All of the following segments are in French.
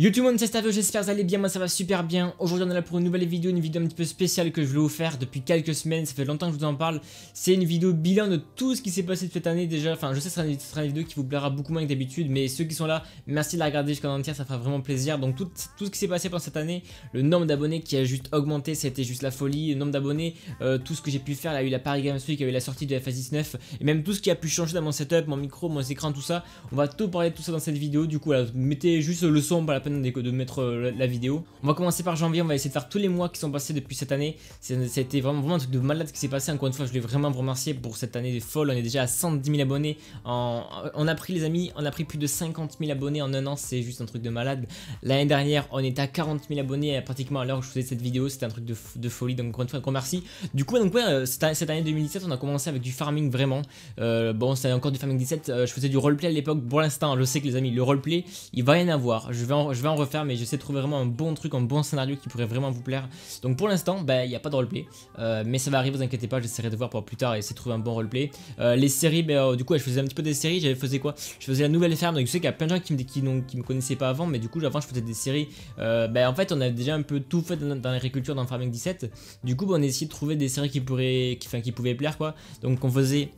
Youtube monde, c'est Stavio, j'espère que vous allez bien, moi ça va super bien. Aujourd'hui on est là pour une nouvelle vidéo, une vidéo un petit peu spéciale que je voulais vous faire depuis quelques semaines, ça fait longtemps que je vous en parle. C'est une vidéo bilan de tout ce qui s'est passé cette année déjà, enfin je sais que ce sera, une, vidéo qui vous plaira beaucoup moins que d'habitude, mais ceux qui sont là, merci de la regarder jusqu'en entier, ça fera vraiment plaisir. Donc tout, ce qui s'est passé pendant cette année, le nombre d'abonnés qui a juste augmenté, c'était juste la folie, le nombre d'abonnés, euh, tout ce que j'ai pu faire, il y a eu la Paris Games Week, il y a eu la sortie de la phase 19 et même tout ce qui a pu changer dans mon setup, mon micro, mon écran, tout ça, on va tout parler de tout ça dans cette vidéo, du coup mettez juste le son, la de, de mettre euh, la, vidéo. On va commencer par janvier, on va essayer de faire tous les mois qui sont passés depuis cette année. C'était vraiment, vraiment un truc de malade qui s'est passé. Encore une fois, je voulais vraiment vous remercier pour cette année de folle. On est déjà à 110 000 abonnés. on a pris, les amis, on a pris plus de 50 000 abonnés en un an. C'est juste un truc de malade. L'année dernière, on était à 40 000 abonnés et pratiquement à l'heure où je faisais cette vidéo. C'était un truc de, folie. Donc, encore une fois, un grand merci. Du coup, donc, euh, cette année 2017, on a commencé avec du farming vraiment. Euh, bon, c'était encore du farming 17. je faisais du roleplay à l'époque. Pour l'instant, je sais que les amis, le roleplay, il va y en avoir. Je vais, en, je vais en refaire, mais j'essaie de trouver vraiment un bon truc, un bon scénario qui pourrait vraiment vous plaire. Donc pour l'instant, bah, il n'y a pas de roleplay, euh, mais ça va arriver, vous inquiétez pas, j'essaierai de voir pour plus tard et essayer de trouver un bon roleplay. Euh, les séries, ben du coup, je faisais un petit peu des séries, j'avais faisais quoi Je faisais la nouvelle ferme, donc je sais qu'il y a plein de gens qui me, qui, me connaissaient pas avant, mais du coup, avant, je faisais des séries. ben en fait, on a déjà un peu tout fait dans, l'agriculture, dans Farming 17. Du coup, on a essayé de trouver des séries qui, pourraient, qui, qui pouvaient plaire, quoi. Donc on faisait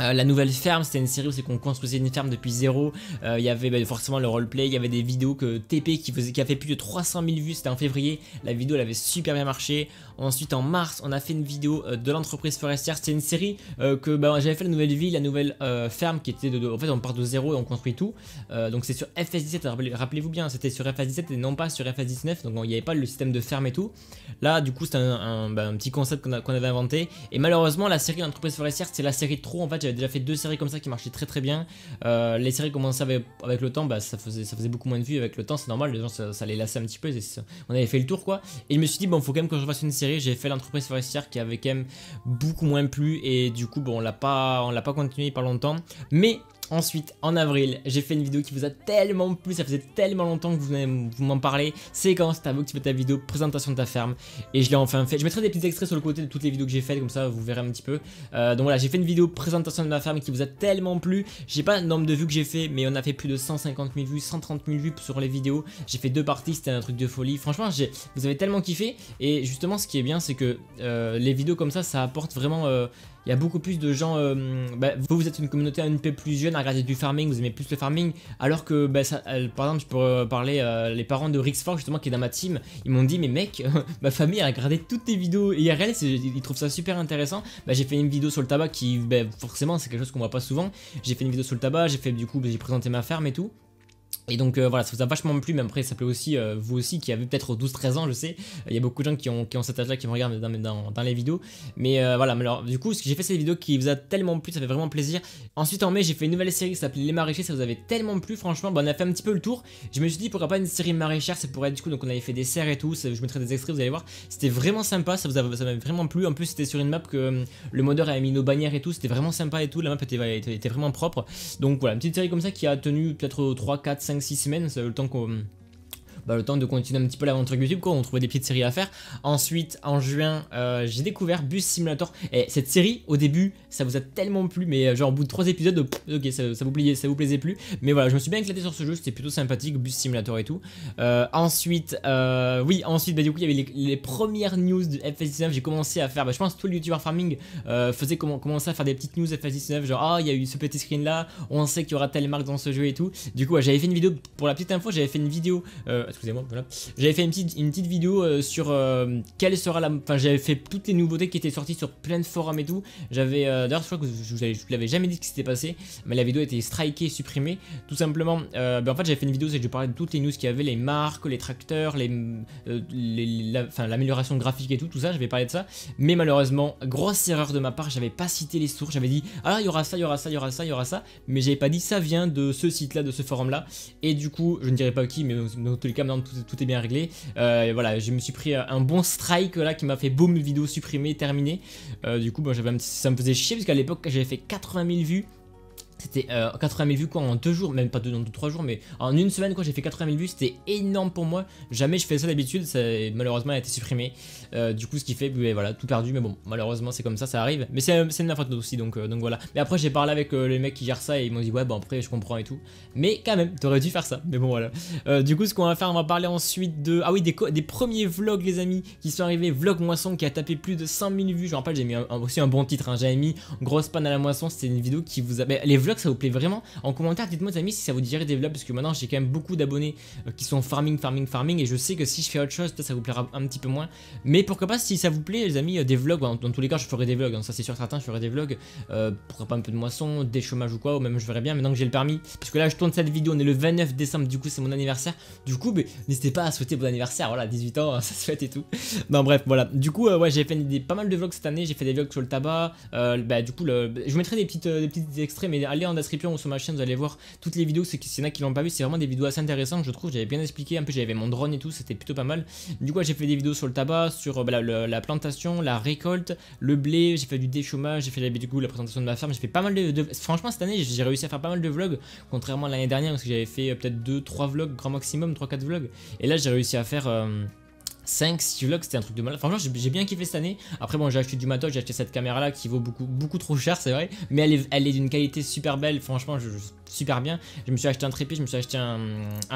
euh, la nouvelle ferme, c'était une série où c'est qu'on construisait une ferme depuis zéro. Euh, il y avait ben, forcément le roleplay, il y avait des vidéos que TP qui, faisait, a fait plus de 300 000 vues, c'était en février. La vidéo elle avait super bien marché. Ensuite en mars, on a fait une vidéo euh, de l'entreprise forestière. C'était une série que ben, j'avais fait la nouvelle ville, la nouvelle ferme qui était de, En fait, on part de zéro et on construit tout. donc c'est sur FS17, rappelez-vous bien, c'était sur FS17 et non pas sur FS19. Donc il n'y avait pas le système de ferme et tout. Là, du coup, c'était ben, un, petit concept qu'on avait inventé. Et malheureusement, la série l'entreprise forestière, c'est la série trop en fait déjà fait deux séries comme ça qui marchaient très très bien. Euh, les séries commençaient avec, avec le temps, bah, ça, faisait, ça faisait beaucoup moins de vues avec le temps, c'est normal, les gens ça, les lassait un petit peu, on avait fait le tour quoi. Et je me suis dit, bon, faut quand même que je fasse une série, j'ai fait l'entreprise forestière qui avait quand même beaucoup moins plu, et du coup, bon, on l'a pas, on l'a pas continué par longtemps, mais Ensuite, en avril, j'ai fait une vidéo qui vous a tellement plu, ça faisait tellement longtemps que vous, m'en parlez. C'est quand c'est à vous que tu fais ta vidéo, présentation de ta ferme. Et je l'ai enfin fait. Je mettrai des petits extraits sur le côté de toutes les vidéos que j'ai faites, comme ça vous verrez un petit peu. Euh, donc voilà, j'ai fait une vidéo présentation de ma ferme qui vous a tellement plu. J'ai pas le nombre de vues que j'ai fait, mais on a fait plus de 150 000 vues, 130 000 vues sur les vidéos. J'ai fait deux parties, c'était un truc de folie. Franchement, vous avez tellement kiffé. Et justement, ce qui est bien, c'est que euh, les vidéos comme ça, ça apporte vraiment euh, il y a beaucoup plus de gens. Euh, bah, vous, vous êtes une communauté un peu plus jeune à regarder du farming, vous aimez plus le farming. Alors que, bah, euh, par exemple, je peux parler euh, les parents de Rixford, justement, qui est dans ma team. Ils m'ont dit, mais mec, ma famille a regardé toutes tes vidéos IRL, ils trouvent ça super intéressant. Bah, j'ai fait une vidéo sur le tabac qui, forcément, c'est quelque chose qu'on voit pas souvent. J'ai fait une vidéo sur le tabac, j'ai fait du coup, j'ai présenté ma ferme et tout. Et donc euh, voilà, ça vous a vachement plu, même après ça plaît aussi, euh, vous aussi qui avez peut-être 12-13 ans, je sais, il y a beaucoup de gens qui ont, qui ont cet âge-là, qui me regardent dans, dans, les vidéos, mais euh, voilà, mais alors du coup, j'ai fait cette vidéo qui vous a tellement plu, ça fait vraiment plaisir. Ensuite en mai, j'ai fait une nouvelle série qui s'appelait Les Maraîchers, ça vous avait tellement plu, franchement, bon on a fait un petit peu le tour, je me suis dit pourquoi pas une série maraîchère, c'est pour être du coup, donc on avait fait des serres et tout, je mettrai des extraits, vous allez voir, c'était vraiment sympa, ça m'avait ça vraiment plu, en plus c'était sur une map que le modeur avait mis nos bannières et tout, c'était vraiment sympa et tout, la map était, était vraiment propre, donc voilà, une petite série comme ça qui a tenu peut-être 3, 4, 5, 6 semaines, ça le temps qu'on bah, le temps de continuer un petit peu l'aventure YouTube, quoi. On trouvait des petites séries à faire. Ensuite, en juin, euh, j'ai découvert Bus Simulator. Et cette série, au début, ça vous a tellement plu, mais euh, genre au bout de trois épisodes, ok, ça, vous plaisait, ça vous plaisait plus. Mais voilà, je me suis bien éclaté sur ce jeu, c'était plutôt sympathique, Bus Simulator et tout. Euh, ensuite, oui, ensuite, bah, du coup, il y avait les, premières news de FS19. J'ai commencé à faire, bah, je pense, tout le YouTuber Farming faisait comment, commencer à faire des petites news FS19, genre, ah, il y a eu ce petit screen là, on sait qu'il y aura telle marque dans ce jeu et tout. Du coup, j'avais fait une vidéo, pour la petite info, j'avais fait une vidéo excusez-moi. Voilà. J'avais fait une petite, vidéo euh, sur euh, quelle sera la. Enfin, j'avais fait toutes les nouveautés qui étaient sorties sur plein de forums et tout. J'avais. Euh, d'ailleurs, je crois que je vous l'avais jamais dit ce qui s'était passé, mais la vidéo a été strikée, supprimée. Tout simplement, ben, en fait, j'avais fait une vidéo, Où je parlais de toutes les news qu'il y avait, les marques, les tracteurs, les. l'amélioration graphique et tout, tout ça, vais parler de ça. Mais malheureusement, grosse erreur de ma part, j'avais pas cité les sources, j'avais dit, ah, il y aura ça, il y aura ça, il y aura ça, il y aura ça, mais j'avais pas dit ça vient de ce site-là, de ce forum-là. Et du coup, je ne dirais pas qui, mais dans tous les cas, tout, est bien réglé. Euh, voilà, je me suis pris euh, un bon strike là qui m'a fait boum, vidéo supprimée, terminée. Euh, du coup, ça me faisait chier parce qu'à l'époque j'avais fait 80 000 vues c'était 80 euh, 000 vues quoi en deux jours, même pas deux, dans deux, trois jours, mais en une semaine quoi j'ai fait 80 000 vues, c'était énorme pour moi. Jamais je fais ça d'habitude, ça, malheureusement elle a été supprimée. Euh, du coup ce qui fait, voilà, tout perdu, mais bon, malheureusement c'est comme ça, ça arrive. Mais c'est une une faute aussi, donc, euh, donc voilà. Mais après j'ai parlé avec les mecs qui gèrent ça et ils m'ont dit ouais bon, bah, après je comprends et tout. Mais quand même, t'aurais dû faire ça, mais bon voilà. du coup ce qu'on va faire, on va parler ensuite de... Ah oui, des, des premiers vlogs les amis qui sont arrivés, vlog moisson qui a tapé plus de 5 000 vues, je me rappelle j'ai mis aussi un bon titre, hein. j'avais mis grosse panne à la moisson, c'était une vidéo qui vous avait... Les que ça vous plaît vraiment. En commentaire, dites-moi, amis, si ça vous dirait des vlogs, parce que maintenant, j'ai quand même beaucoup d'abonnés euh, qui sont farming, farming, farming, et je sais que si je fais autre chose, ça vous plaira un petit peu moins. Mais pourquoi pas, si ça vous plaît, les amis, euh, des vlogs, dans, tous les cas, je ferai des vlogs, hein, ça c'est sûr, certains, je ferai des vlogs, euh, pourquoi pas un peu de moisson, des chômages ou quoi, ou même je verrai bien maintenant que j'ai le permis, parce que là, je tourne cette vidéo, on est le 29 décembre, du coup, c'est mon anniversaire, du coup, ben, n'hésitez pas à souhaiter vos anniversaire, voilà, 18 ans, hein, ça se fait et tout. non, bref, voilà, du coup, ouais, j'ai fait pas mal de vlogs cette année, j'ai fait des vlogs sur le tabac, bah, du coup, ben, je mettrai des petites, des petites extraits, mais en description ou sur ma chaîne, vous allez voir toutes les vidéos. qu'il y en a qui l'ont pas vu, c'est vraiment des vidéos assez intéressantes, je trouve. J'avais bien expliqué. Un peu, j'avais mon drone et tout, c'était plutôt pas mal. Du coup, j'ai fait des vidéos sur le tabac, sur euh, bah, la, plantation, la récolte, le blé. J'ai fait du déchômage, j'ai fait la, du la présentation de ma ferme. J'ai fait pas mal de, Franchement, cette année, j'ai réussi à faire pas mal de vlogs, contrairement à l'année dernière, parce que j'avais fait euh, peut-être 2-3 vlogs, grand maximum, 3-4 vlogs. Et là, j'ai réussi à faire. Euh, 5 si vlogs c'était un truc de malade. Franchement j'ai bien kiffé cette année. Après bon j'ai acheté du matos, j'ai acheté cette caméra là qui vaut beaucoup beaucoup trop cher c'est vrai. Mais elle est, elle est d'une qualité super belle. Franchement je super bien. Je me suis acheté un trépied, je me suis acheté un,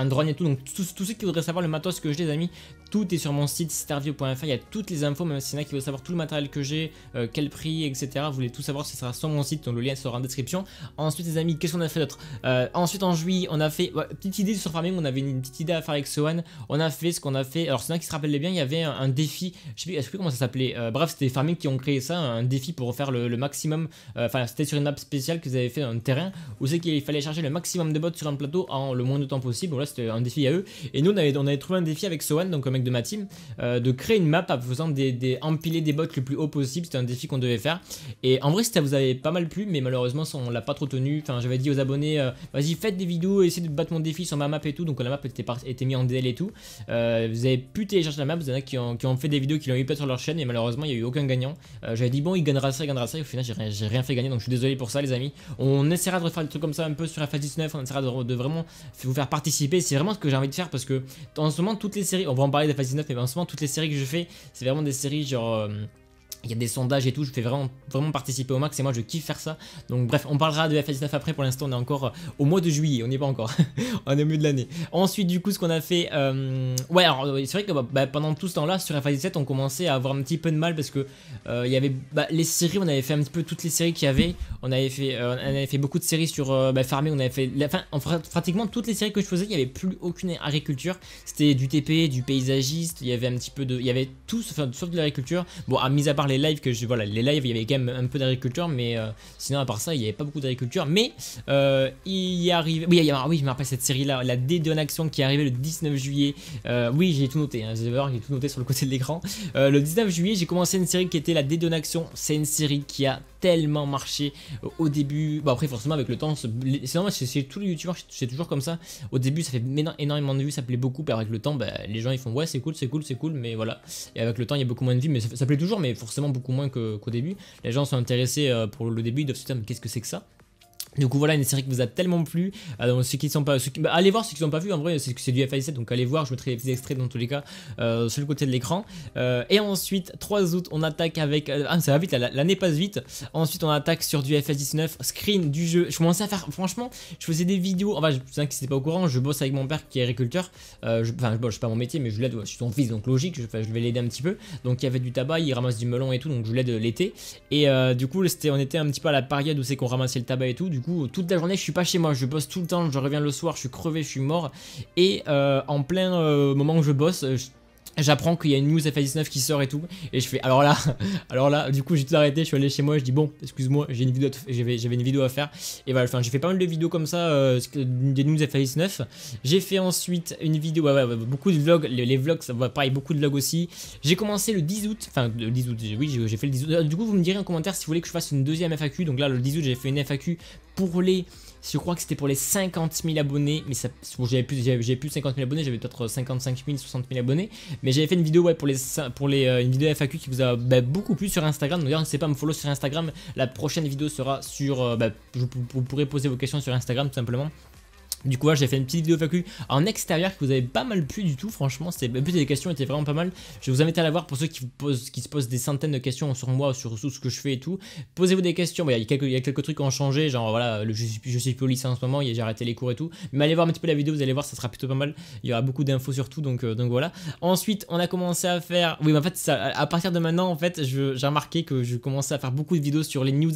drone et tout. Donc tous ceux qui voudraient savoir le matos que j'ai les amis, tout est sur mon site stervio.fr Il y a toutes les infos, même si y a qui veulent savoir tout le matériel que j'ai, euh, quel prix, etc. Vous voulez tout savoir, ce sera sur mon site, donc le lien sera en description. Ensuite les amis, qu'est-ce qu'on a fait d'autre euh, Ensuite en juillet, on a fait, une petite idée sur farming, on avait une, petite idée à faire avec Sohan. On a fait ce qu'on a fait, alors c'est là qui se rappellent bien, il y avait un, défi, je sais, plus, comment ça s'appelait, euh, bref c'était farming qui ont créé ça, un défi pour faire le, maximum, enfin c'était sur une map spéciale que vous avez fait dans le terrain, où c'est qu'il fallait le maximum de bots sur un plateau en le moins de temps possible. Bon là, c'était un défi à eux. Et nous, on avait, on avait trouvé un défi avec Sohan, donc un mec de ma team, euh, de créer une map en faisant des, des, empiler des bots le plus haut possible. C'était un défi qu'on devait faire. Et en vrai, ça vous avait pas mal plu, mais malheureusement, on l'a pas trop tenu. Enfin, j'avais dit aux abonnés, euh, vas-y, faites des vidéos, essayez de battre mon défi sur ma map et tout. Donc la map était, par était mise en DL et tout. Euh, vous avez pu télécharger la map, vous en a qui ont, fait des vidéos, qui l'ont eu peut sur leur chaîne, et malheureusement, il n'y a eu aucun gagnant. j'avais dit, bon, il gagnera ça, il gagnera ça, au final, j'ai rien, fait gagner. Donc je suis désolé pour ça, les amis. On essaiera de refaire des trucs comme ça un peu sur la phase 19, on essaiera de, vraiment vous faire participer. C'est vraiment ce que j'ai envie de faire parce que en ce moment, toutes les séries, on va en parler de la phase 19, mais en ce moment, toutes les séries que je fais, c'est vraiment des séries genre. Euh, il y a des sondages et tout, je fais vraiment, vraiment participer au max et moi je kiffe faire ça. Donc bref, on parlera de FS19 après, pour l'instant on est encore au mois de juillet, on n'est pas encore, on est au milieu de l'année. Ensuite du coup ce qu'on a fait, euh, ouais alors euh, c'est vrai que bah, bah, pendant tout ce temps là sur FS17 on commençait à avoir un petit peu de mal parce que euh, il y avait bah, les séries, on avait fait un petit peu toutes les séries qu'il y avait, on avait fait, beaucoup de séries sur Farming, on avait fait, enfin en, pratiquement toutes les séries que je faisais, il n'y avait plus aucune agriculture, c'était du TP, du paysagiste, il y avait un petit peu de, il y avait tout sauf, de l'agriculture, bon à mis à part les les lives que je. Voilà, les lives, il y avait quand même un peu d'agriculture, mais euh, sinon, à part ça, il n'y avait pas beaucoup d'agriculture. Mais euh, il y arrive. Oui, il y oui, je me rappelle cette série-là, la d qui est arrivée le 19 juillet. Euh, oui, j'ai tout noté, hein, j'ai tout noté sur le côté de l'écran. le 19 juillet, j'ai commencé une série qui était la d C'est une série qui a tellement marché au début. Bon, après, forcément, avec le temps, c'est normal, chez tous les youtubeurs, c'est toujours comme ça. Au début, ça fait énormément de vues, ça plaît beaucoup, mais avec le temps, bah, les gens ils font ouais, c'est cool, c'est cool, c'est cool, mais voilà. Et avec le temps, il y a beaucoup moins de vues, mais ça, ça plaît toujours, mais forcément beaucoup moins qu'au début. Les gens sont intéressés euh, pour le début, ils doivent se dire mais qu'est-ce que c'est que ça du coup voilà une série qui vous a tellement plu. Alors, euh, ceux qui sont pas, bah, allez voir ceux qui n'ont pas vu en vrai c'est, c'est du fs 7 donc allez voir je mettrai les extraits dans tous les cas euh, sur le côté de l'écran. Euh, et ensuite 3 août on attaque avec ah ça va vite l'année passe vite. Ensuite on attaque sur du FS19 screen du jeu. Je commençais à faire franchement je faisais des vidéos enfin je sais c'était pas au courant je bosse avec mon père qui est agriculteur. enfin je, bon, je sais pas mon métier mais je l'aide je suis son fils donc logique je, vais l'aider un petit peu. Donc il y avait du tabac il ramasse du melon et tout donc je l'aide l'été et du coup on était un petit peu à la période où c'est qu'on ramassait le tabac et tout du toute la journée, je suis pas chez moi. Je bosse tout le temps, je reviens le soir, je suis crevé, je suis mort. Et euh, en plein euh, moment où je bosse, J'apprends qu'il y a une news FA19 qui sort et tout. Et je fais alors là, alors là, du coup j'ai tout arrêté, je suis allé chez moi, je dis bon, excuse-moi, j'ai une vidéo j'avais une vidéo à faire. Et voilà, enfin j'ai fait pas mal de vidéos comme ça, euh, des news FA19. J'ai fait ensuite une vidéo, ouais, beaucoup de vlogs, les, vlogs, ça va pareil, beaucoup de vlogs aussi. J'ai commencé le 10 août, enfin le 10 août, oui, j'ai fait le 10 août. Euh, du coup vous me direz en commentaire si vous voulez que je fasse une deuxième FAQ. Donc là le 10 août j'ai fait une FAQ pour les je crois que c'était pour les 50 000 abonnés, mais ça, j'avais plus, plus de 50 000 abonnés, j'avais peut-être 55 000, 60 000 abonnés. Mais j'avais fait une vidéo, ouais, pour les, pour les, euh, une vidéo FAQ qui vous a bah, beaucoup plu sur Instagram. D'ailleurs, n'hésitez pas à me follow sur Instagram. La prochaine vidéo sera sur, euh, bah, vous pourrez poser vos questions sur Instagram tout simplement. Du coup là j'ai fait une petite vidéo FAQ en extérieur que vous avez pas mal plu du tout franchement c'est des questions étaient vraiment pas mal Je vous invite à la voir pour ceux qui, posent, qui se posent des centaines de questions sur moi sur tout ce que je fais et tout Posez-vous des questions, il y, a quelques, y, quelques trucs qui ont changé genre voilà le, je, suis, je suis plus au lycée en ce moment, j'ai arrêté les cours et tout Mais allez voir un petit peu la vidéo vous allez voir ça sera plutôt pas mal, il y aura beaucoup d'infos sur tout donc, euh, donc voilà Ensuite on a commencé à faire, oui en fait à partir de maintenant en fait j'ai remarqué que je commençais à faire beaucoup de vidéos sur les news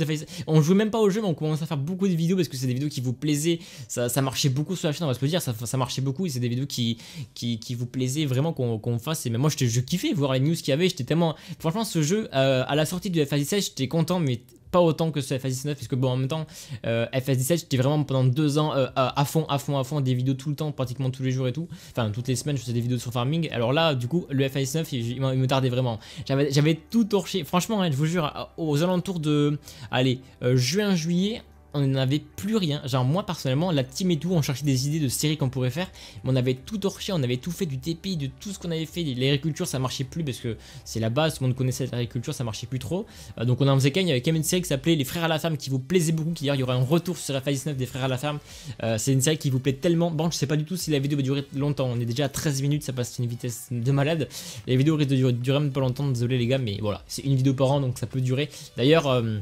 On jouait même pas au jeu mais on commençait à faire beaucoup de vidéos parce que c'est des vidéos qui vous plaisaient, ça marchait beaucoup beaucoup sur la chaîne, on va se le dire, ça, ça marchait beaucoup et c'est des vidéos qui, qui, vous plaisaient vraiment qu'on fasse. Et même moi, je, je kiffais voir les news qu'il y avait, j'étais tellement. Franchement, ce jeu, euh, à la sortie du fs 17 j'étais content, mais pas autant que ce FS19 parce que bon en même temps euh, FS17 j'étais vraiment pendant deux ans euh, à fond à fond à fond des vidéos tout le temps pratiquement tous les jours et tout enfin toutes les semaines je faisais des vidéos sur farming alors là du coup le FS19 il, me tardait vraiment j'avais tout torché franchement hein, je vous jure aux alentours de allez juin juillet on n'avait plus rien. Genre moi personnellement, la team et tout, on cherchait des idées de séries qu'on pourrait faire, mais on avait tout torché, on avait tout fait du TP, de tout ce qu'on avait fait. L'agriculture ça marchait plus parce que c'est la base, tout le monde connaissait l'agriculture, ça marchait plus trop. Euh, donc on en faisait quand y avait une série qui s'appelait Les Frères à la Ferme qui vous plaisait beaucoup, qui d'ailleurs il y aura un retour sur la phase 9 des Frères à la Ferme. Euh, c'est une série qui vous plaît tellement. Bon, je sais pas du tout si la vidéo va durer longtemps, on est déjà à 13 minutes, ça passe une vitesse de malade. les vidéos risque de durer, même pas longtemps, désolé les gars, mais voilà, c'est une vidéo par an donc ça peut durer. D'ailleurs... Euh,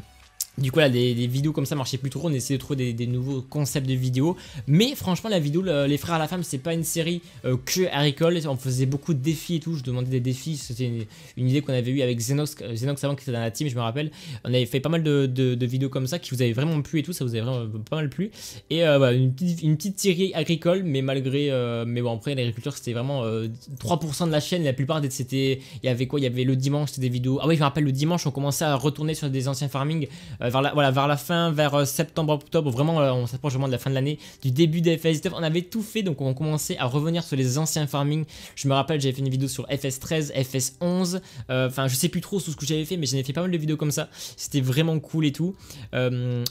du coup, là, des, vidéos comme ça marchaient plus trop. On essayait de trouver des, nouveaux concepts de vidéos. Mais franchement, la vidéo Les Frères à la Femme, c'est pas une série euh, que agricole On faisait beaucoup de défis et tout. Je demandais des défis. C'était une, idée qu'on avait eue avec Xenox, Xenox avant qui était dans la team, je me rappelle. On avait fait pas mal de, vidéos comme ça qui vous avaient vraiment plu et tout. Ça vous avait vraiment euh, pas mal plu. Et euh, une, petite, série agricole. Mais malgré. mais bon, après, l'agriculture, c'était vraiment 3% de la chaîne. La plupart, c'était. Il y avait quoi Il y avait le dimanche, c'était des vidéos. Ah oui, je me rappelle, le dimanche, on commençait à retourner sur des anciens farming euh, vers, la, voilà, vers la fin, vers euh, septembre-octobre, vraiment euh, on s'approche vraiment de la fin de l'année, du début des FS19, e on avait tout fait, donc on commençait à revenir sur les anciens farming. Je me rappelle, j'avais fait une vidéo sur FS13, FS11, enfin je sais plus trop sous ce que j'avais fait, mais j'en ai fait pas mal de vidéos comme ça, c'était vraiment cool et tout.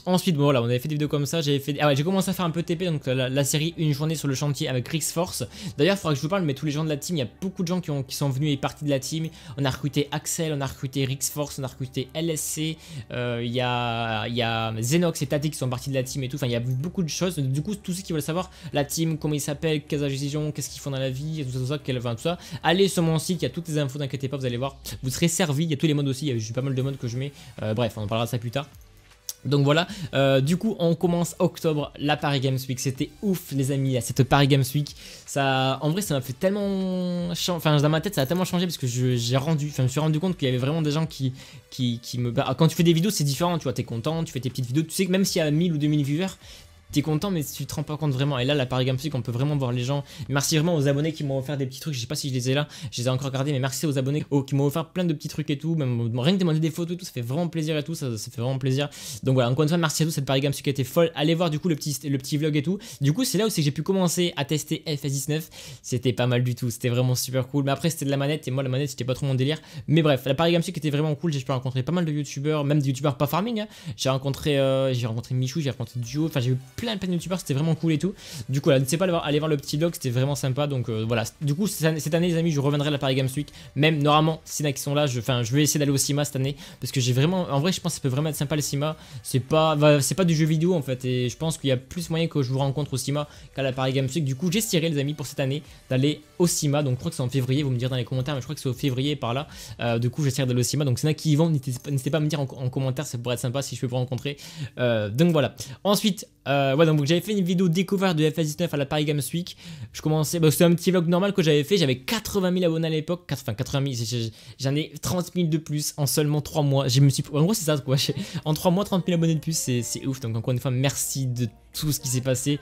ensuite, bon voilà, on avait fait des vidéos comme ça, j'avais fait... Ah ouais, j'ai commencé à faire un peu TP, donc la, série Une journée sur le chantier avec Rixforce D'ailleurs, il faudra que je vous parle, mais tous les gens de la team, il y a beaucoup de gens qui, ont, sont venus et partis de la team. On a recruté Axel, on a recruté RixForce, on a recruté LSC, il y a il y a Zenox et Tati qui sont partis de la team et tout. Enfin, il y a beaucoup de choses. Du coup, tous ceux qui veulent savoir la team, comment ils s'appellent, ils ont, qu'est-ce qu'ils font dans la vie, tout ça, tout ça, tout ça, allez sur mon site, il y a toutes les infos, n'inquiétez pas, vous allez voir. Vous serez servi. Il y a tous les modes aussi. Il y a pas mal de modes que je mets. Euh, bref, on en parlera de ça plus tard. Donc voilà, euh, du coup on commence octobre la Paris Games Week, c'était ouf les amis, cette Paris Games Week, ça, en vrai ça m'a fait tellement, enfin dans ma tête ça a tellement changé parce que j'ai rendu, enfin je me suis rendu compte qu'il y avait vraiment des gens qui, qui, qui me, quand tu fais des vidéos c'est différent, tu vois, t'es content, tu fais tes petites vidéos, tu sais que même s'il y a 1000 ou 2000 viewers, content, mais si tu te rends pas compte vraiment. Et là, la Paris Games on peut vraiment voir les gens. Merci vraiment aux abonnés qui m'ont offert des petits trucs. Je sais pas si je les ai là, je les ai encore gardés, mais merci aux abonnés qui m'ont offert plein de petits trucs et tout. Même rien que demander des photos et tout, ça fait vraiment plaisir et tout. Ça, ça fait vraiment plaisir. Donc voilà, encore une fois, merci à tous. Cette Paris Games Week était folle. Allez voir du coup le petit, le petit vlog et tout. Du coup, c'est là c'est que j'ai pu commencer à tester FS19. C'était pas mal du tout. C'était vraiment super cool. Mais après, c'était de la manette et moi, la manette, c'était pas trop mon délire. Mais bref, la Paris Games était vraiment cool. J'ai pu rencontrer pas mal de youtubeurs, même des youtubeurs pas farming. Hein. J'ai rencontré, euh, j'ai rencontré Michou, j'ai rencontré Duo. Enfin, j'ai un youtubeur, c'était vraiment cool et tout. Du coup, là, n'hésitez pas à aller voir le petit vlog, c'était vraiment sympa. Donc euh, voilà, du coup, cette année, les amis, je reviendrai à la Paris Games Week. Même normalement, s'il y en a qui sont là, je, je vais essayer d'aller au CIMA cette année parce que j'ai vraiment, en vrai, je pense que ça peut vraiment être sympa le CIMA. C'est pas, c'est pas du jeu vidéo en fait, et je pense qu'il y a plus moyen que je vous rencontre au CIMA qu'à la Paris Games Week. Du coup, j'essaierai, les amis, pour cette année d'aller au CIMA. Donc, je crois que c'est en février, vous me direz dans les commentaires, mais je crois que c'est au février par là. Euh, du coup, j'essaierai d'aller au SIMA. Donc, s'il y qui vont, n'hésitez pas, à me dire en, commentaire, ça pourrait être sympa si je peux vous rencontrer. Euh, donc voilà. Ensuite, euh, euh, donc j'avais fait une vidéo découverte de FS19 à la Paris Games Week. Je commençais, bah, c'était un petit vlog normal que j'avais fait. J'avais 80 000 abonnés à l'époque. Enfin, 80 000, j'en ai 30 000 de plus en seulement 3 mois. Je me suis, en gros, c'est ça quoi. En 3 mois, 30 000 abonnés de plus, c'est ouf. Donc, encore une fois, merci de tout ce qui s'est passé.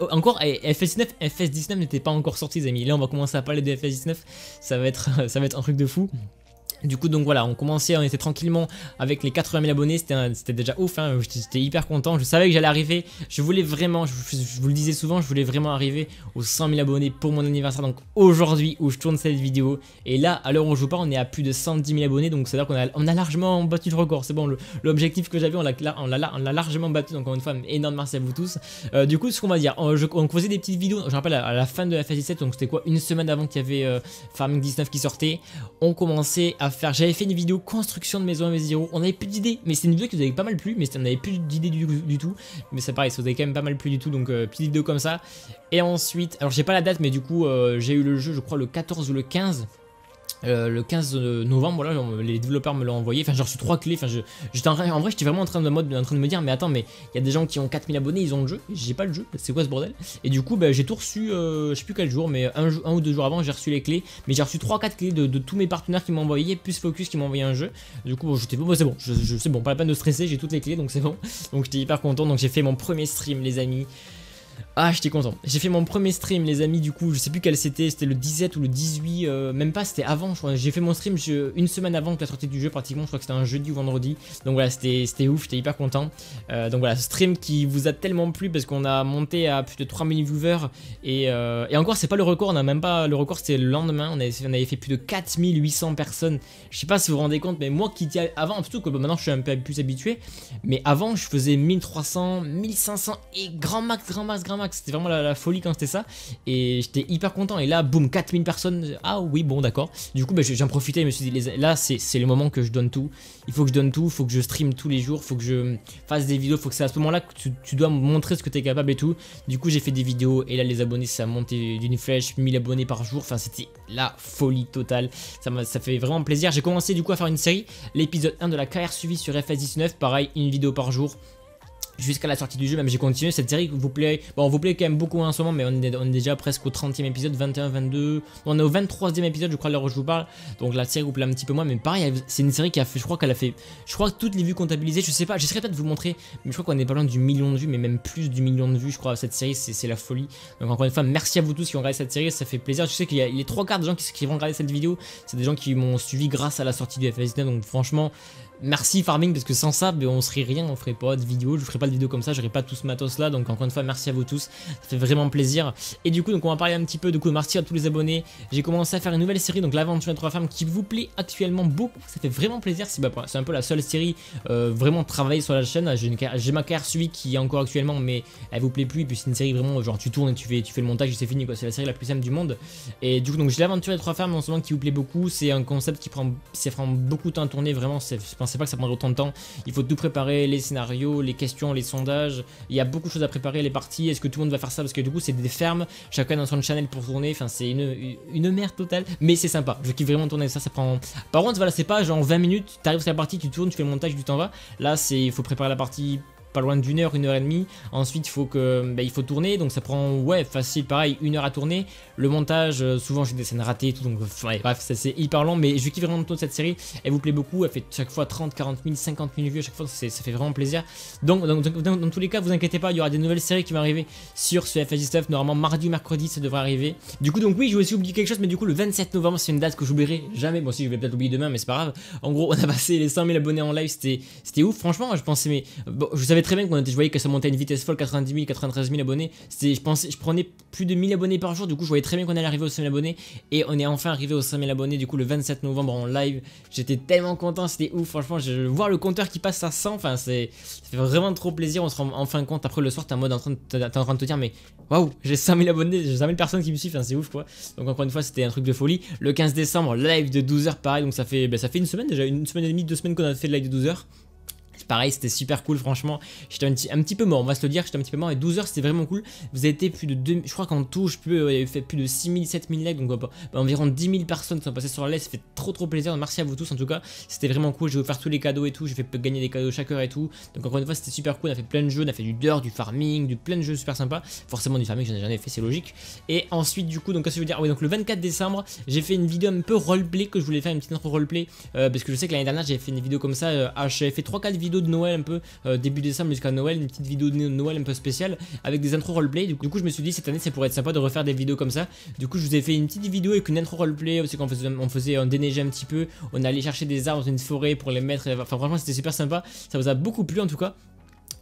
Oh, encore FS19, eh, FS19 n'était pas encore sorti, les amis. Là, on va commencer à parler de FS19. Ça va être, ça va être un truc de fou. Du coup, donc voilà, on commençait, on était tranquillement avec les 80 000 abonnés, c'était déjà ouf, hein. j'étais hyper content, je savais que j'allais arriver, je voulais vraiment, je, vous le disais souvent, je voulais vraiment arriver aux 100 000 abonnés pour mon anniversaire, donc aujourd'hui où je tourne cette vidéo, et là, à l'heure où je joue pas, on est à plus de 110 000 abonnés, donc c'est-à-dire qu'on a, largement battu le record, c'est bon, l'objectif que j'avais, on l'a largement battu, donc encore une fois, énorme merci à vous tous. Euh, du coup, ce qu'on va dire, on, faisait des petites vidéos, je rappelle, à la fin de la phase 17, donc c'était quoi, une semaine avant qu'il y avait euh, Farming 19 qui sortait, on commençait à j'avais fait une vidéo construction de maison à mes zéro On avait plus d'idées, mais c'est une vidéo qui vous avait pas mal plu, mais on avait plus d'idées du, tout. Mais ça pareil, ça nous avait quand même pas mal plu du tout, donc euh, petite vidéo comme ça. Et ensuite, alors j'ai pas la date, mais du coup, euh, j'ai eu le jeu, je crois, le 14 ou le 15. Euh, le 15 novembre, voilà, les développeurs me l'ont envoyé. Enfin, j'ai reçu trois clés. Enfin, je en, vrai, j'étais vraiment en train de mode, en train de me dire, mais attends, mais il y a des gens qui ont 4000 abonnés, ils ont le jeu. J'ai pas le jeu. C'est quoi ce bordel Et du coup, bah, j'ai tout reçu. Euh, je sais plus quel jour, mais un, ou deux jours avant, j'ai reçu les clés. Mais j'ai reçu 3-4 clés de, tous mes partenaires qui m'ont envoyé, plus Focus qui m'ont envoyé un jeu. Du coup, j'étais bon, c'est bon. Je, sais bon, pas la peine de stresser. J'ai toutes les clés, donc c'est bon. Donc j'étais hyper content. Donc j'ai fait mon premier stream, les amis. Ah, j'étais content. J'ai fait mon premier stream, les amis, du coup, je sais plus quel c'était, c'était le 17 ou le 18, euh, même pas, c'était avant, je crois. J'ai fait mon stream une semaine avant que la sortie du jeu, pratiquement, je crois que c'était un jeudi ou vendredi. Donc voilà, c'était ouf, j'étais hyper content. Euh, donc voilà, ce stream qui vous a tellement plu parce qu'on a monté à plus de 3000 viewers. Et, euh, et encore, c'est pas le record, on a même pas le record, c'était le lendemain, on avait, fait plus de 4800 personnes. Je sais pas si vous vous rendez compte, mais moi qui avant, surtout que maintenant je suis un peu plus habitué, mais avant, je faisais 1300, 1500 et grand max, grand max, grand max c'était vraiment la, folie quand c'était ça. Et j'étais hyper content. Et là, boum, 4000 personnes. Ah oui, bon, d'accord. Du coup, bah, j'en profitais. Je me suis dit, là, c'est le moment que je donne tout. Il faut que je donne tout. Il faut que je stream tous les jours. Il faut que je fasse des vidéos. Il faut que c'est à ce moment-là que tu, dois montrer ce que tu es capable et tout. Du coup, j'ai fait des vidéos. Et là, les abonnés, ça a monté d'une flèche. 1000 abonnés par jour. Enfin, c'était la folie totale. Ça, ça fait vraiment plaisir. J'ai commencé du coup à faire une série. L'épisode 1 de la carrière suivi sur FS19. Pareil, une vidéo par jour jusqu'à la sortie du jeu, même j'ai continué cette série vous plaît. Bon, vous plaît quand même beaucoup hein, en ce moment, mais on est, déjà presque au 30e épisode, 21, 22. On est au 23e épisode, je crois, à l'heure où je vous parle. Donc la série vous plaît un petit peu moins, mais pareil, c'est une série qui a fait, je crois qu'elle a fait, je crois que toutes les vues comptabilisées, je sais pas, j'essaierai peut-être de vous montrer, mais je crois qu'on est pas loin du million de vues, mais même plus du million de vues, je crois, cette série, c'est la folie. Donc encore une fois, merci à vous tous qui ont regardé cette série, ça fait plaisir. Je sais qu'il y a les trois quarts de gens qui, qui vont regarder cette vidéo, c'est des gens qui m'ont suivi grâce à la sortie du fs e, donc franchement, merci farming parce que sans ça ben, on serait rien, on ferait pas de vidéo, je ferais pas de vidéo comme ça, j'aurais pas tout ce matos là donc encore une fois merci à vous tous, ça fait vraiment plaisir et du coup donc on va parler un petit peu de coup merci à tous les abonnés, j'ai commencé à faire une nouvelle série donc l'aventure des trois femmes qui vous plaît actuellement beaucoup, ça fait vraiment plaisir, c'est bah, un peu la seule série euh, vraiment travaillée sur la chaîne, j'ai ma carrière suivie qui est encore actuellement mais elle vous plaît plus et puis c'est une série vraiment genre tu tournes et tu fais, tu le montage et c'est fini quoi, c'est la série la plus simple du monde et du coup donc j'ai l'aventure des trois femmes en ce moment qui vous plaît beaucoup, c'est un concept qui prend, prend beaucoup de temps à tourner vraiment, c'est c'est pas que ça prend autant de temps. Il faut tout préparer, les scénarios, les questions, les sondages. Il y a beaucoup de choses à préparer, les parties. Est-ce que tout le monde va faire ça Parce que du coup, c'est des fermes, chacun dans son channel pour tourner. Enfin, c'est une, une merde totale, mais c'est sympa. Je kiffe vraiment tourner ça. Ça prend. Par contre, voilà, c'est pas genre 20 minutes. T'arrives sur la partie, tu tournes, tu fais le montage, tu t'en vas. Là, c'est il faut préparer la partie pas loin d'une heure, une heure et demie. Ensuite, il faut que ben, il faut tourner, donc ça prend ouais facile, pareil, une heure à tourner. Le montage, euh, souvent j'ai des scènes ratées et tout, donc bref, ça c'est hyper long, mais je kiffe vraiment de cette série. Elle vous plaît beaucoup, elle fait chaque fois 30, 40 000, 50 000 vues à chaque fois, ça, fait vraiment plaisir. Donc, dans, tous les cas, vous inquiétez pas, il y aura des nouvelles séries qui vont arriver sur ce fs stuff. normalement mardi, mercredi, ça devrait arriver. Du coup, donc oui, je vais aussi oublié quelque chose, mais du coup, le 27 novembre, c'est une date que j'oublierai jamais. Bon, si je vais peut-être oublier demain, mais c'est pas grave. En gros, on a passé les 100 000 abonnés en live, c'était ouf. Franchement, je pensais, mais très bien que je voyais que ça montait à une vitesse folle, 90 000, 93 000 abonnés. Je, pensais, je prenais plus de 1000 abonnés par jour, du coup je voyais très bien qu'on allait arriver aux 5000 abonnés. Et on est enfin arrivé aux 5000 abonnés, du coup le 27 novembre en live. J'étais tellement content, c'était ouf, franchement. Je, voir le compteur qui passe à 100, enfin c'est fait vraiment trop plaisir. On se rend enfin compte, après le soir, t'es en mode en train de, train de te dire, mais waouh, j'ai 5000 abonnés, j'ai 5000 personnes qui me suivent, c'est ouf quoi. Donc encore une fois, c'était un truc de folie. Le 15 décembre, live de 12h pareil, donc ça fait, ben, ça fait une semaine déjà, une semaine et demie, deux semaines qu'on a fait le live de 12h. Pareil, c'était super cool, franchement. J'étais un petit, un petit peu mort, on va se le dire, j'étais un petit peu mort. Et 12 heures, c'était vraiment cool. Vous avez été plus de 2 Je crois qu'en tout, je il y fait plus de 6000, 7000 likes. Donc bah, bah, environ 10 000 personnes sont passées sur la liste Ça fait trop trop plaisir. Merci à vous tous en tout cas. C'était vraiment cool. Je J'ai faire tous les cadeaux et tout. J'ai fait gagner des cadeaux chaque heure et tout. Donc encore une fois, c'était super cool. On a fait plein de jeux. On a fait du dirt, du farming, du plein de jeux super sympa. Forcément, du farming, j'en ai jamais fait, c'est logique. Et ensuite, du coup, donc qu'est-ce que je veux dire ah oui, donc le 24 décembre, j'ai fait une vidéo un peu roleplay que je voulais faire une petite intro roleplay. Euh, parce que je sais que l'année dernière, j'ai fait une vidéo comme ça. Euh, ah, j'ai fait 3-4 vidéos de Noël un peu euh, début décembre jusqu'à Noël, une petite vidéo de Noël un peu spéciale avec des intro roleplay. Du coup, je me suis dit cette année ça pourrait être sympa de refaire des vidéos comme ça. Du coup, je vous ai fait une petite vidéo avec une intro roleplay aussi qu'on faisait, on faisait, on déneigeait un petit peu, on allait chercher des arbres dans une forêt pour les mettre. Enfin, franchement, c'était super sympa. Ça vous a beaucoup plu en tout cas.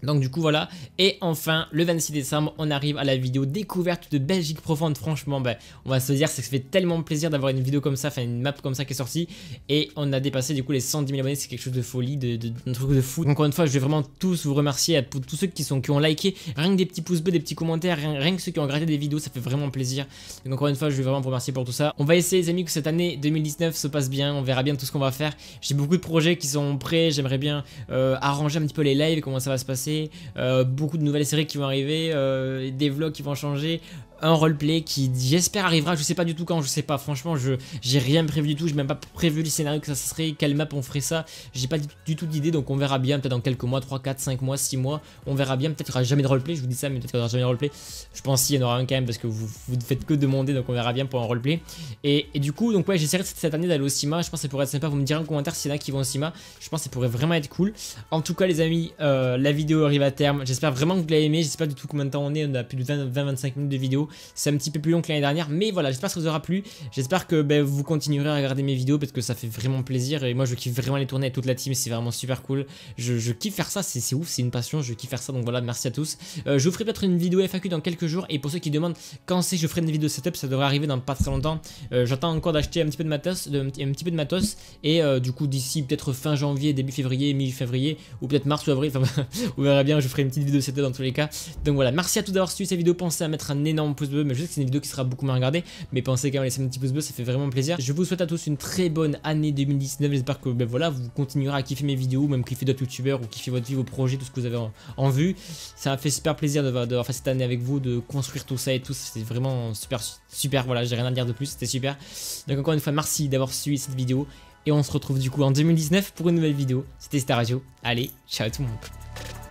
Donc du coup voilà, et enfin le 26 décembre on arrive à la vidéo découverte de Belgique profonde, franchement ben, on va se dire que ça fait tellement plaisir d'avoir une vidéo comme ça, enfin une map comme ça qui est sortie et on a dépassé du coup les 110 000 abonnés, c'est quelque chose de folie, de, truc de fou. Encore une fois je vais vraiment tous vous remercier à tous ceux qui, sont, qui ont liké, rien que des petits pouces bleus, des petits commentaires, rien, que ceux qui ont regardé des vidéos, ça fait vraiment plaisir. Donc encore une fois je vais vraiment vous remercier pour tout ça. On va essayer les amis que cette année 2019 se passe bien, on verra bien tout ce qu'on va faire. J'ai beaucoup de projets qui sont prêts, j'aimerais bien euh, arranger un petit peu les lives, comment ça va se passer euh, beaucoup de nouvelles séries qui vont arriver, euh, des vlogs qui vont changer, un roleplay qui j'espère arrivera, je sais pas du tout quand, je sais pas, franchement je j'ai rien prévu du tout, j'ai même pas prévu le scénario que ça serait, quelle map on ferait ça, j'ai pas du, tout d'idée donc on verra bien, peut-être dans quelques mois, 3, 4, 5 mois, 6 mois, on verra bien, peut-être qu'il n'y aura jamais de roleplay, je vous dis ça mais peut-être qu'il n'y aura jamais de roleplay, je pense qu'il y en aura un quand même parce que vous, vous ne faites que demander donc on verra bien pour un roleplay et, et du coup donc ouais j'essaierai cette, cette année d'aller au CIMA, je pense que ça pourrait être sympa, vous me direz en commentaire s'il y en a qui vont au CIMA, je pense que ça pourrait vraiment être cool, en tout cas les amis euh, la vidéo arrive à terme, j'espère vraiment que vous l'avez aimé, pas du tout combien de temps on est, on a plus de 20-25 minutes de vidéo, c'est un petit peu plus long que l'année dernière, mais voilà, j'espère que ça vous aura plu. J'espère que ben, vous continuerez à regarder mes vidéos parce que ça fait vraiment plaisir et moi je kiffe vraiment les tournées avec toute la team, c'est vraiment super cool. Je, kiffe faire ça, c'est ouf, c'est une passion, je kiffe faire ça, donc voilà, merci à tous. Euh, je vous ferai peut-être une vidéo FAQ dans quelques jours et pour ceux qui demandent quand c'est que je ferai une vidéo setup, ça devrait arriver dans pas très longtemps. Euh, j'attends encore d'acheter un petit peu de matos, un petit peu de matos et euh, du coup d'ici peut-être fin janvier, début février, mi-février ou peut-être mars ou avril, enfin on verra bien, je ferai une petite vidéo setup dans tous les cas. Donc voilà, merci à tous d'avoir suivi cette vidéo, pensez à mettre un énorme pouce bleu, mais je sais que c'est une vidéo qui sera beaucoup moins regardée, mais pensez quand même à laisser un petit pouce bleu, ça fait vraiment plaisir. Je vous souhaite à tous une très bonne année 2019, j'espère que ben, voilà, vous continuerez à kiffer mes vidéos, même kiffer d'autres youtubeurs, ou kiffer votre vie, vos projets, tout ce que vous avez en, vue. Ça m'a fait super plaisir de, de, fait cette année avec vous, de construire tout ça et tout, c'était vraiment super, super, voilà, j'ai rien à dire de plus, c'était super. Donc encore une fois, merci d'avoir suivi cette vidéo, et on se retrouve du coup en 2019 pour une nouvelle vidéo. C'était Star Radio. Allez, ciao tout le monde.